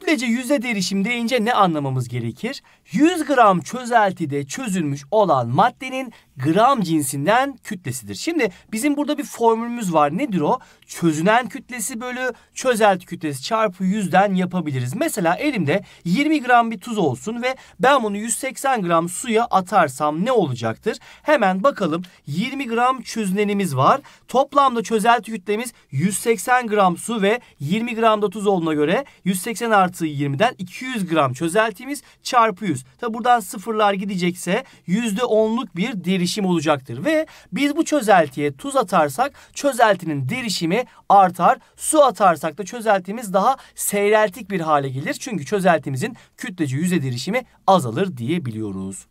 Kütlece yüze derişim deyince ne anlamamız gerekir? 100 gram çözeltide çözülmüş olan maddenin gram cinsinden kütlesidir. Şimdi bizim burada bir formülümüz var. Nedir o? Çözünen kütlesi bölü çözelti kütlesi çarpı 100'den yapabiliriz. Mesela elimde 20 gram bir tuz olsun ve ben bunu 180 gram suya atarsam ne olacaktır? Hemen bakalım 20 gram çözünenimiz var. Toplamda çözelti kütlemiz 180 gram su ve 20 gram da tuz olduğuna göre 180 artı 20'den 200 gram çözeltimiz çarpı 100. Tabi buradan sıfırlar gidecekse %10'luk bir derişim derişim olacaktır ve biz bu çözeltiye tuz atarsak çözeltinin derişimi artar. Su atarsak da çözeltimiz daha seyreltik bir hale gelir. Çünkü çözeltimizin kütlece yüze derişimi azalır diyebiliyoruz.